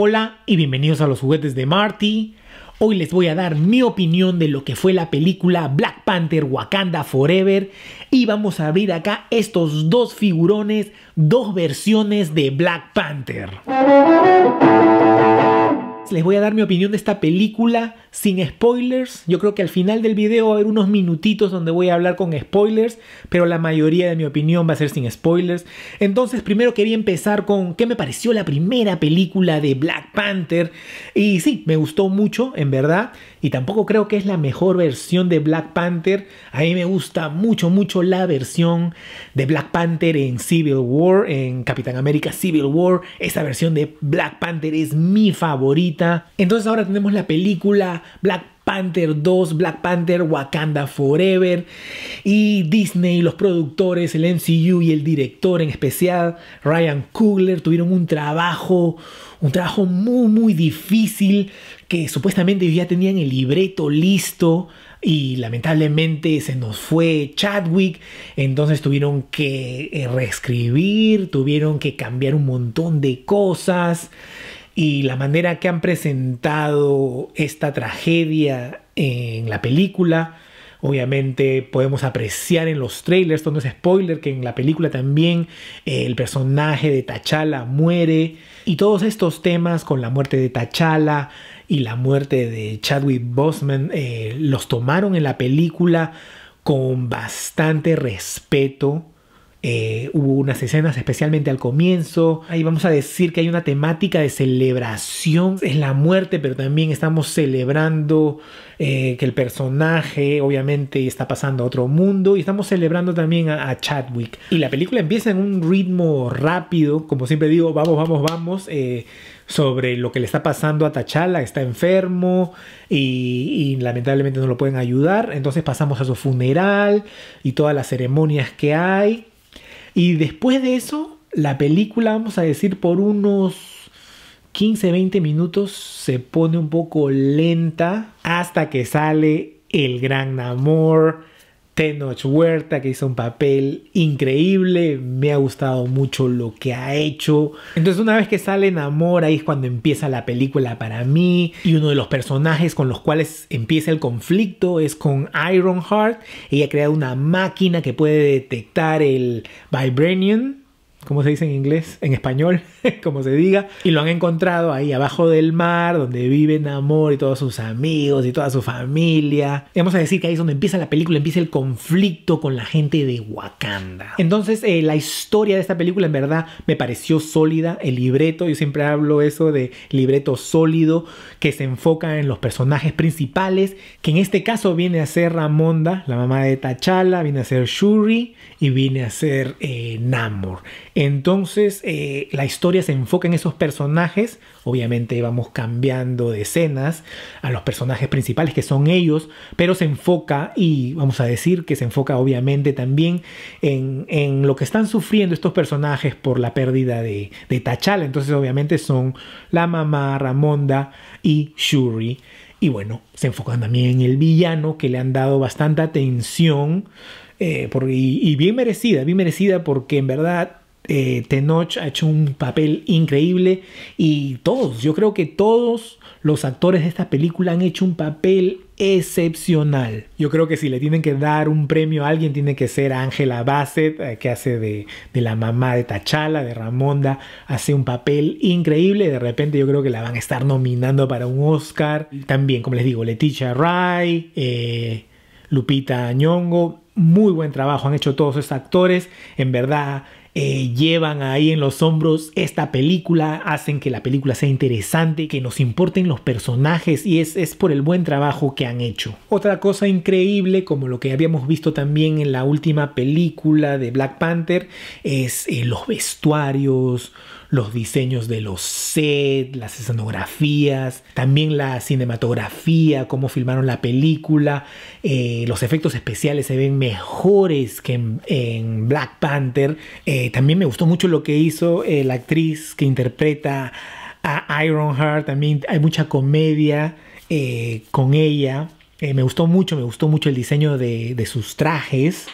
Hola y bienvenidos a los juguetes de Marty. Hoy les voy a dar mi opinión de lo que fue la película Black Panther Wakanda Forever y vamos a abrir acá estos dos figurones, dos versiones de Black Panther. Les voy a dar mi opinión de esta película sin spoilers. Yo creo que al final del video va a haber unos minutitos donde voy a hablar con spoilers, pero la mayoría de mi opinión va a ser sin spoilers. Entonces, primero quería empezar con qué me pareció la primera película de Black Panther. Y sí, me gustó mucho, en verdad y tampoco creo que es la mejor versión de Black Panther. A mí me gusta mucho, mucho la versión de Black Panther en Civil War, en Capitán América Civil War. Esa versión de Black Panther es mi favorita. Entonces ahora tenemos la película Black Panther 2, Black Panther, Wakanda Forever y Disney, los productores, el MCU y el director en especial, Ryan Coogler, tuvieron un trabajo, un trabajo muy muy difícil que supuestamente ya tenían el libreto listo y lamentablemente se nos fue Chadwick, entonces tuvieron que eh, reescribir, tuvieron que cambiar un montón de cosas y la manera que han presentado esta tragedia en la película. Obviamente podemos apreciar en los trailers, esto es spoiler, que en la película también eh, el personaje de T'Challa muere y todos estos temas con la muerte de T'Challa, y la muerte de Chadwick Boseman eh, los tomaron en la película con bastante respeto eh, hubo unas escenas especialmente al comienzo. Ahí vamos a decir que hay una temática de celebración. Es la muerte, pero también estamos celebrando eh, que el personaje obviamente está pasando a otro mundo. Y estamos celebrando también a, Chadwick. Y la película empieza en un ritmo rápido. Como siempre digo, vamos, vamos, vamos. Eh, sobre lo que le está pasando a Tachala, está enfermo y, lamentablemente no lo pueden ayudar. Entonces pasamos a su funeral y todas las ceremonias que hay. Y después de eso, la película, vamos a decir, por unos 15, 20 minutos se pone un poco lenta hasta que sale el gran amor Tenoch Huerta, que hizo un papel increíble. Me ha gustado mucho lo que ha hecho. Entonces, una vez que sale Namor, ahí es cuando empieza la película para mí. Y uno de los personajes con los cuales empieza el conflicto es con Ironheart. Ella ha creado una máquina que puede detectar el Vibranium ¿Cómo se dice en inglés, en español, como se diga, y lo han encontrado ahí abajo del mar, donde vive Namor y todos sus amigos y toda su familia. Y vamos a decir que ahí es donde empieza la película, empieza el conflicto con la gente de Wakanda. Entonces, eh, la historia de esta película en verdad me pareció sólida, el libreto, yo siempre hablo eso de libreto sólido, que se enfoca en los personajes principales, que en este caso viene a ser Ramonda, la mamá de T'Challa, viene a ser Shuri y viene a ser eh, Namor. Entonces eh, la historia se enfoca en esos personajes, obviamente vamos cambiando de escenas a los personajes principales que son ellos, pero se enfoca y vamos a decir que se enfoca obviamente también en, lo que están sufriendo estos personajes por la pérdida de, de Tachala, entonces obviamente son la mamá, Ramonda y Shuri. Y bueno, se enfocan también en el villano que le han dado bastante atención eh, y, bien merecida, bien merecida porque en verdad eh, Tenoch ha hecho un papel increíble y todos, yo creo que todos los actores de esta película han hecho un papel excepcional. Yo creo que si le tienen que dar un premio a alguien, tiene que ser Ángela Bassett, eh, que hace de, la mamá de Tachala, de Ramonda, hace un papel increíble. De repente yo creo que la van a estar nominando para un Oscar. También, como les digo, Leticia Ray, eh, Lupita Ñongo... muy buen trabajo han hecho todos estos actores. En verdad, eh, llevan ahí en los hombros esta película, hacen que la película sea interesante, que nos importen los personajes y es, es por el buen trabajo que han hecho. Otra cosa increíble, como lo que habíamos visto también en la última película de Black Panther, es eh, los vestuarios, los diseños de los sets, las escenografías, también la cinematografía, cómo filmaron la película, eh, los efectos especiales se ven mejores que en, Black Panther. Eh, también me gustó mucho lo que hizo eh, la actriz que interpreta a Ironheart, también hay mucha comedia con ella. me gustó mucho, me gustó mucho el diseño de sus trajes.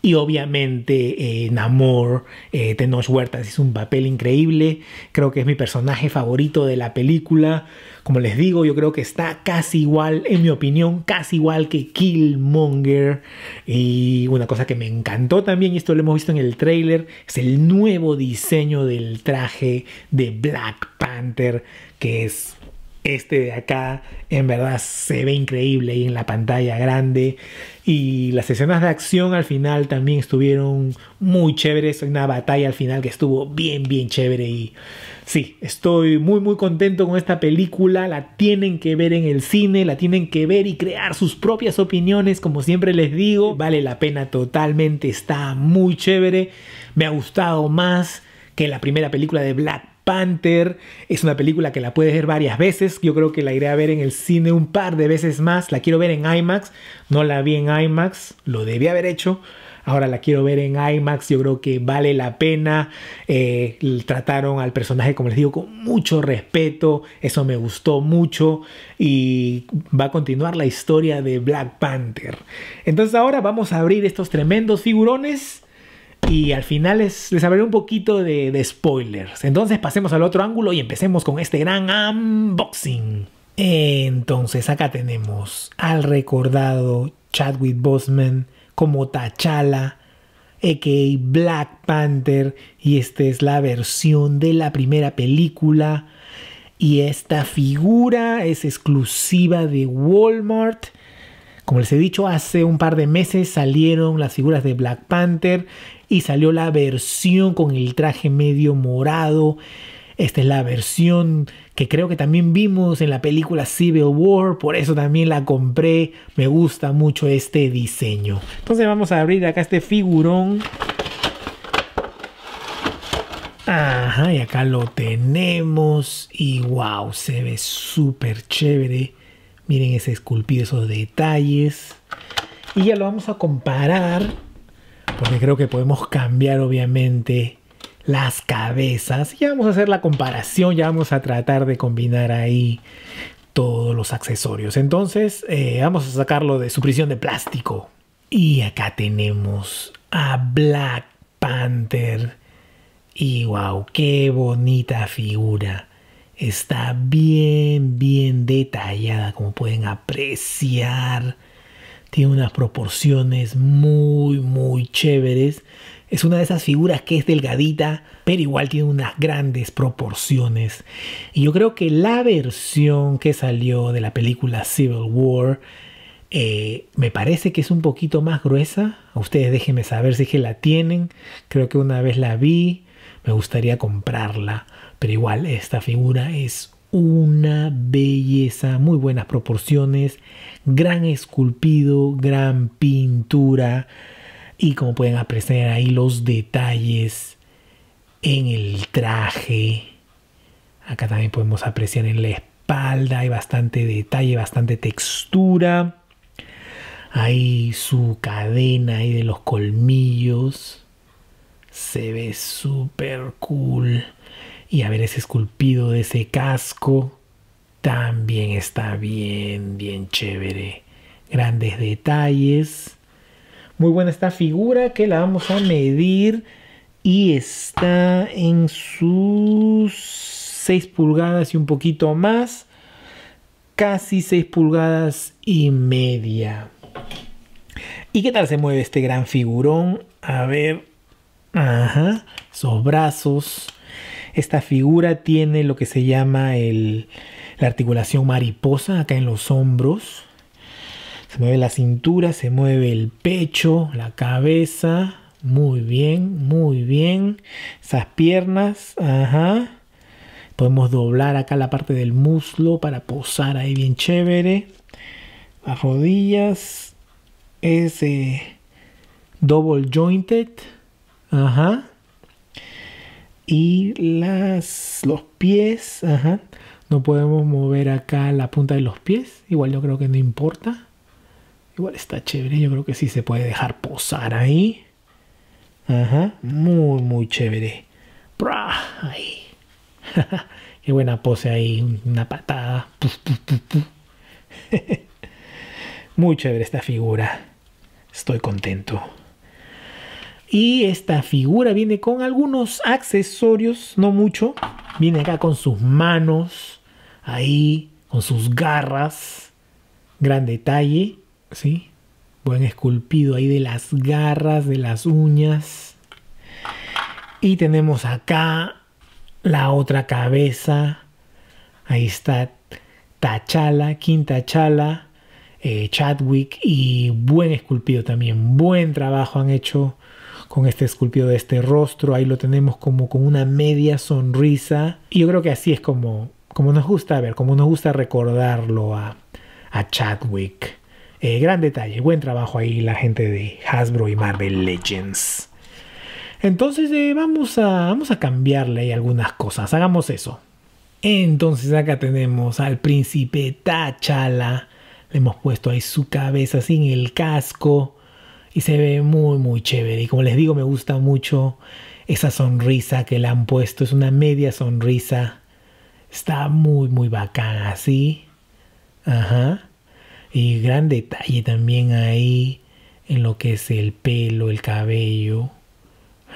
Y obviamente eh, Namor, eh, Huertas es un papel increíble, creo que es mi personaje favorito de la película. Como les digo, yo creo que está casi igual, en mi opinión, casi igual que Killmonger. Y una cosa que me encantó también, y esto lo hemos visto en el trailer, es el nuevo diseño del traje de Black Panther, que es este de acá en verdad se ve increíble ahí en la pantalla grande. Y las escenas de acción al final también estuvieron muy chéveres. Una batalla al final que estuvo bien, bien chévere. Y sí, estoy muy, muy contento con esta película. La tienen que ver en el cine, la tienen que ver y crear sus propias opiniones. Como siempre les digo, vale la pena totalmente. Está muy chévere. Me ha gustado más que la primera película de Black Panther. Es una película que la puedes ver varias veces. Yo creo que la iré a ver en el cine un par de veces más. La quiero ver en IMAX. No la vi en IMAX. Lo debí haber hecho. Ahora la quiero ver en IMAX. Yo creo que vale la pena. Eh, trataron al personaje, como les digo, con mucho respeto. Eso me gustó mucho. Y va a continuar la historia de Black Panther. Entonces ahora vamos a abrir estos tremendos figurones y al final les, les hablaré un poquito de, de spoilers. Entonces pasemos al otro ángulo y empecemos con este gran unboxing. Entonces acá tenemos al recordado Chadwick Boseman como T'Challa, a.k.a. Black Panther, y esta es la versión de la primera película. Y esta figura es exclusiva de Walmart. Como les he dicho, hace un par de meses salieron las figuras de Black Panther y salió la versión con el traje medio morado. Esta es la versión que creo que también vimos en la película Civil War, por eso también la compré. Me gusta mucho este diseño. Entonces vamos a abrir acá este figurón. Ajá, y acá lo tenemos. Y wow, se ve súper chévere. Miren ese esculpido, esos detalles. Y ya lo vamos a comparar porque creo que podemos cambiar obviamente las cabezas. Ya vamos a hacer la comparación, ya vamos a tratar de combinar ahí todos los accesorios. Entonces eh, vamos a sacarlo de su prisión de plástico. Y acá tenemos a Black Panther. Y wow, qué bonita figura. Está bien, bien detallada, como pueden apreciar tiene unas proporciones muy, muy chéveres. Es una de esas figuras que es delgadita, pero igual tiene unas grandes proporciones. Y yo creo que la versión que salió de la película Civil War eh, me parece que es un poquito más gruesa. Ustedes déjenme saber si es que la tienen. Creo que una vez la vi, me gustaría comprarla. Pero igual, esta figura es una belleza, muy buenas proporciones, gran esculpido, gran pintura y como pueden apreciar ahí los detalles en el traje. Acá también podemos apreciar en la espalda, hay bastante detalle, bastante textura. Ahí su cadena y de los colmillos. Se ve súper cool y a ver ese esculpido de ese casco también está bien, bien chévere. Grandes detalles. Muy buena esta figura que la vamos a medir y está en sus 6 pulgadas y un poquito más. Casi 6 pulgadas y media. ¿Y qué tal se mueve este gran figurón? A ver. Ajá. Sus brazos esta figura tiene lo que se llama la articulación mariposa acá en los hombros. Se mueve la cintura, se mueve el pecho, la cabeza. Muy bien, muy bien. Esas piernas, ajá. Podemos doblar acá la parte del muslo para posar ahí bien chévere. Las rodillas. Ese double jointed. Ajá y las, los pies, No podemos mover acá la punta de los pies. Igual yo creo que no importa. Igual está chévere. Yo creo que sí se puede dejar posar ahí. Muy, muy chévere. Qué buena pose ahí. Una patada. muy chévere esta figura. Estoy contento. Y esta figura viene con algunos accesorios, no mucho. Viene acá con sus manos, ahí, con sus garras. Gran detalle, ¿sí? Buen esculpido ahí de las garras, de las uñas. Y tenemos acá la otra cabeza. Ahí está Tachala, Quinta Chala, eh, Chadwick y buen esculpido también. Buen trabajo han hecho con este esculpido de este rostro, ahí lo tenemos como con una media sonrisa. Y yo creo que así es como, como nos gusta ver, como nos gusta recordarlo a, Chadwick. Eh, gran detalle, buen trabajo ahí la gente de Hasbro y Marvel Legends. Entonces eh, vamos, a, vamos a cambiarle ahí algunas cosas, hagamos eso. Entonces acá tenemos al príncipe Tachala. Le hemos puesto ahí su cabeza sin el casco y se ve muy muy chévere. Y como les digo, me gusta mucho esa sonrisa que le han puesto. Es una media sonrisa. Está muy muy bacán así. Ajá. Y gran detalle también ahí en lo que es el pelo, el cabello.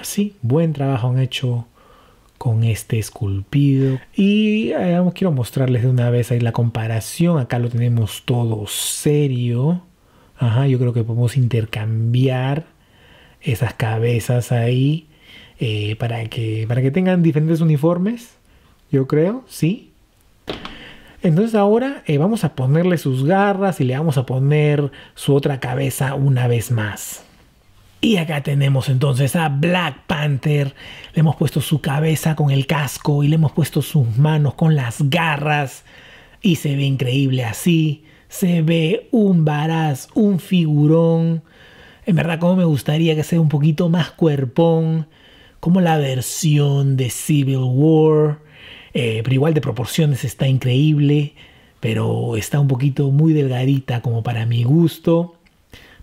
Así, buen trabajo han hecho con este esculpido. Y eh, quiero mostrarles de una vez ahí la comparación. Acá lo tenemos todo serio. Ajá, yo creo que podemos intercambiar esas cabezas ahí eh, para, que, para que tengan diferentes uniformes, yo creo, sí. Entonces ahora eh, vamos a ponerle sus garras y le vamos a poner su otra cabeza una vez más. Y acá tenemos entonces a Black Panther. Le hemos puesto su cabeza con el casco y le hemos puesto sus manos con las garras. Y se ve increíble así se ve un varaz, un figurón. En verdad, como me gustaría que sea un poquito más cuerpón, como la versión de Civil War. Eh, pero igual de proporciones está increíble, pero está un poquito muy delgadita como para mi gusto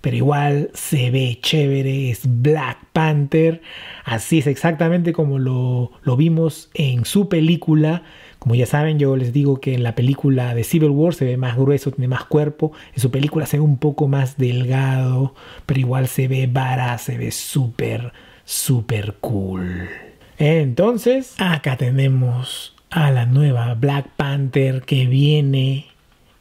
pero igual se ve chévere, es Black Panther, así es exactamente como lo, vimos en su película. Como ya saben, yo les digo que en la película de Civil War se ve más grueso, tiene más cuerpo. En su película se ve un poco más delgado, pero igual se ve vara, se ve súper, súper cool. Entonces, acá tenemos a la nueva Black Panther que viene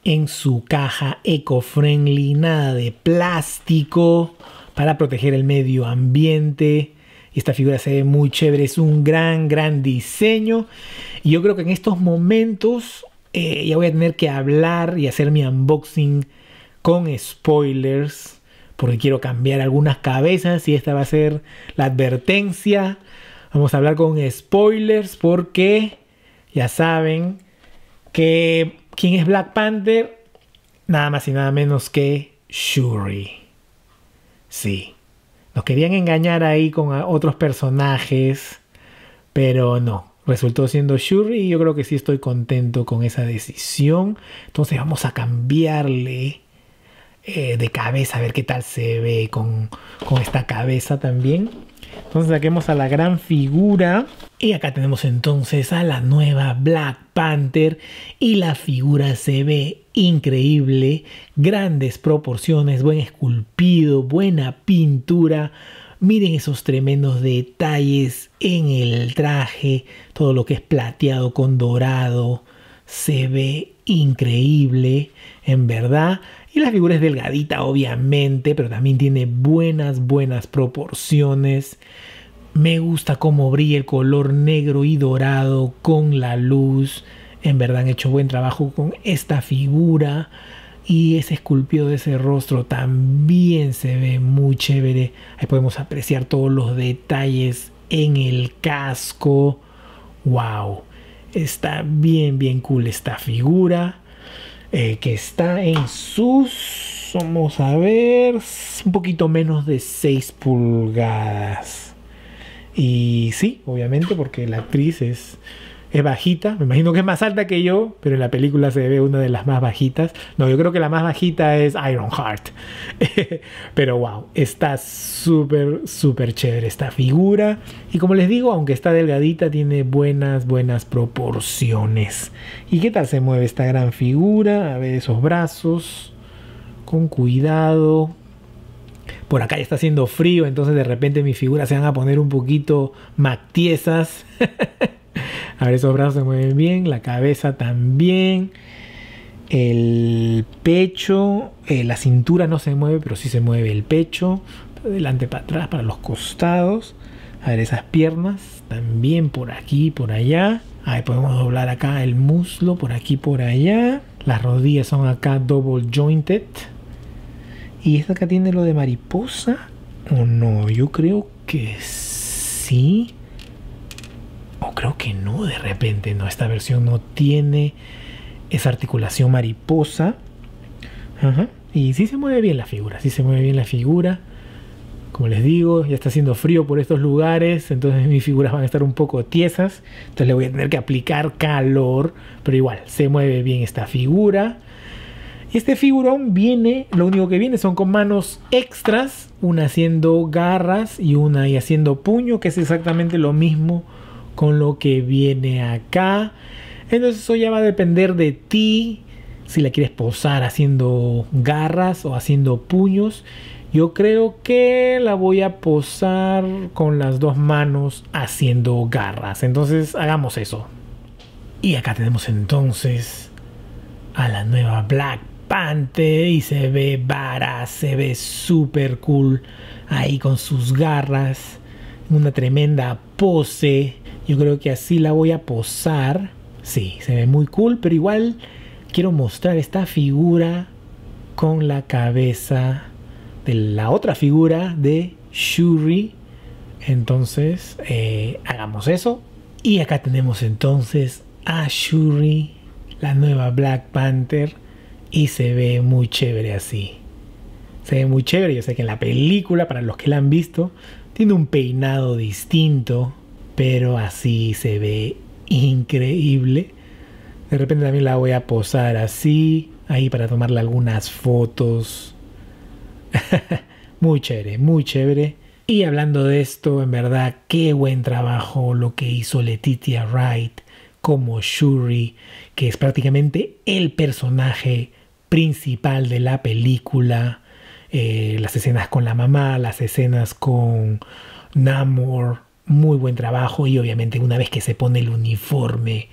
en su caja eco-friendly, nada de plástico para proteger el medio ambiente. Esta figura se ve muy chévere, es un gran, gran diseño. Y yo creo que en estos momentos eh, ya voy a tener que hablar y hacer mi unboxing con spoilers, porque quiero cambiar algunas cabezas y esta va a ser la advertencia. Vamos a hablar con spoilers porque ya saben que ¿Quién es Black Panther? Nada más y nada menos que Shuri. Sí. Nos querían engañar ahí con otros personajes, pero no. Resultó siendo Shuri y yo creo que sí estoy contento con esa decisión. Entonces vamos a cambiarle eh, de cabeza, a ver qué tal se ve con esta cabeza también. Entonces saquemos a la gran figura. Y acá tenemos entonces a la nueva Black Panther. Y la figura se ve increíble. Grandes proporciones, buen esculpido, buena pintura. Miren esos tremendos detalles en el traje. Todo lo que es plateado con dorado. Se ve increíble. En verdad, y la figura es delgadita, obviamente, pero también tiene buenas, buenas proporciones. Me gusta cómo brilla el color negro y dorado con la luz. En verdad han hecho buen trabajo con esta figura. Y ese esculpido de ese rostro también se ve muy chévere. Ahí podemos apreciar todos los detalles en el casco. ¡Wow! Está bien, bien cool esta figura. Eh, que está en sus, vamos a ver, un poquito menos de 6 pulgadas. Y sí, obviamente, porque la actriz es es bajita, me imagino que es más alta que yo, pero en la película se ve una de las más bajitas. No, yo creo que la más bajita es Iron Heart. pero wow, está súper, súper chévere esta figura. Y como les digo, aunque está delgadita, tiene buenas, buenas proporciones. ¿Y qué tal se mueve esta gran figura? A ver esos brazos. Con cuidado, por acá ya está haciendo frío, entonces de repente mis figuras se van a poner un poquito mactiesas. A ver, esos brazos se mueven bien, la cabeza también, el pecho, eh, la cintura no se mueve, pero sí se mueve el pecho, delante para atrás, para los costados. A ver, esas piernas también por aquí, por allá. Ahí podemos doblar acá el muslo, por aquí, por allá. Las rodillas son acá double jointed. ¿Y esta acá tiene lo de mariposa? ¿O no? Yo creo que sí creo que no, de repente, no, esta versión no tiene esa articulación mariposa. Y sí se mueve bien la figura, sí se mueve bien la figura. Como les digo, ya está haciendo frío por estos lugares, entonces mis figuras van a estar un poco tiesas. Entonces le voy a tener que aplicar calor, pero igual se mueve bien esta figura. Y este figurón viene, lo único que viene son con manos extras, una haciendo garras y una y haciendo puño, que es exactamente lo mismo con lo que viene acá. Entonces eso ya va a depender de ti, si la quieres posar haciendo garras o haciendo puños. Yo creo que la voy a posar con las dos manos haciendo garras. Entonces hagamos eso. Y acá tenemos entonces a la nueva Black Panther y se ve vara, se ve super cool ahí con sus garras, una tremenda pose yo creo que así la voy a posar. Sí, se ve muy cool, pero igual quiero mostrar esta figura con la cabeza de la otra figura de Shuri. Entonces, eh, hagamos eso. Y acá tenemos entonces a Shuri, la nueva Black Panther. Y se ve muy chévere así. Se ve muy chévere. Yo sé que en la película, para los que la han visto, tiene un peinado distinto pero así se ve increíble. De repente también la voy a posar así, ahí para tomarle algunas fotos. muy chévere, muy chévere. Y hablando de esto, en verdad, qué buen trabajo lo que hizo Letitia Wright como Shuri, que es prácticamente el personaje principal de la película. Eh, las escenas con la mamá, las escenas con Namor, muy buen trabajo y obviamente una vez que se pone el uniforme,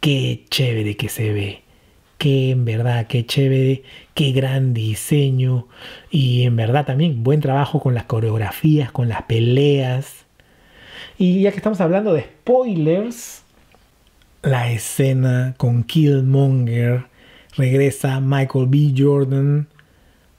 qué chévere que se ve. Qué en verdad, qué chévere, qué gran diseño y en verdad también buen trabajo con las coreografías, con las peleas. Y ya que estamos hablando de spoilers, la escena con Killmonger regresa Michael B. Jordan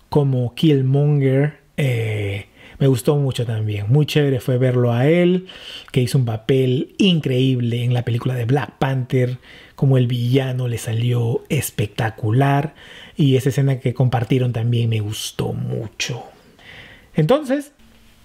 como Killmonger. Eh, me gustó mucho también. Muy chévere fue verlo a él, que hizo un papel increíble en la película de Black Panther, como el villano le salió espectacular. Y esa escena que compartieron también me gustó mucho. Entonces,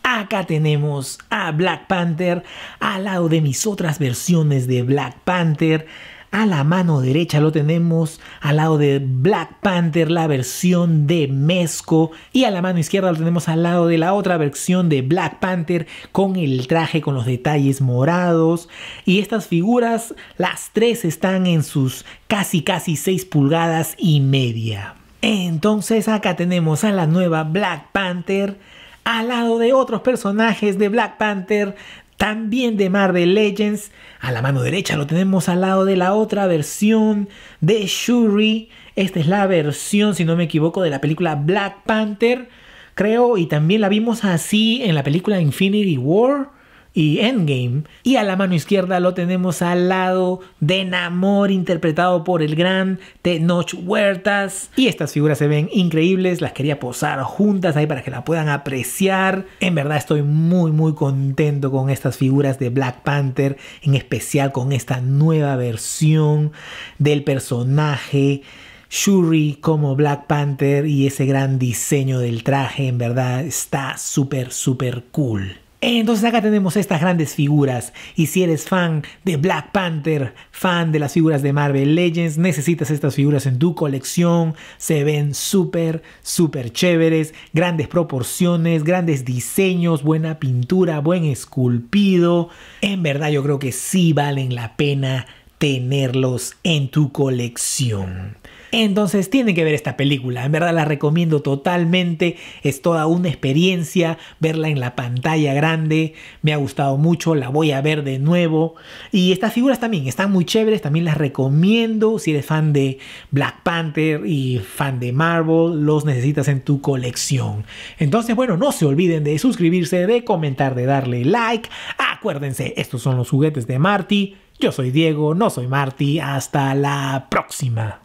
Acá tenemos a Black Panther al lado de mis otras versiones de Black Panther, a la mano derecha lo tenemos al lado de Black Panther, la versión de Mezco. Y a la mano izquierda lo tenemos al lado de la otra versión de Black Panther con el traje, con los detalles morados. Y estas figuras, las tres están en sus casi casi 6 pulgadas y media. Entonces acá tenemos a la nueva Black Panther al lado de otros personajes de Black Panther también de Marvel Legends, a la mano derecha lo tenemos al lado de la otra versión de Shuri. Esta es la versión, si no me equivoco, de la película Black Panther, creo, y también la vimos así en la película Infinity War y Endgame. Y a la mano izquierda lo tenemos al lado de Namor, interpretado por el gran Tenoch Huertas. Y estas figuras se ven increíbles, las quería posar juntas ahí para que la puedan apreciar. En verdad estoy muy muy contento con estas figuras de Black Panther, en especial con esta nueva versión del personaje. Shuri como Black Panther y ese gran diseño del traje en verdad está súper, súper cool. Entonces acá tenemos estas grandes figuras y si eres fan de Black Panther, fan de las figuras de Marvel Legends, necesitas estas figuras en tu colección, se ven súper, súper chéveres, grandes proporciones, grandes diseños, buena pintura, buen esculpido, en verdad yo creo que sí valen la pena tenerlos en tu colección. Entonces tienen que ver esta película, en verdad la recomiendo totalmente, es toda una experiencia verla en la pantalla grande, me ha gustado mucho, la voy a ver de nuevo y estas figuras también están muy chéveres, también las recomiendo si eres fan de Black Panther y fan de Marvel, los necesitas en tu colección. Entonces bueno, no se olviden de suscribirse, de comentar, de darle like, acuérdense, estos son los juguetes de Marty. Yo soy Diego, no soy Marty. Hasta la próxima.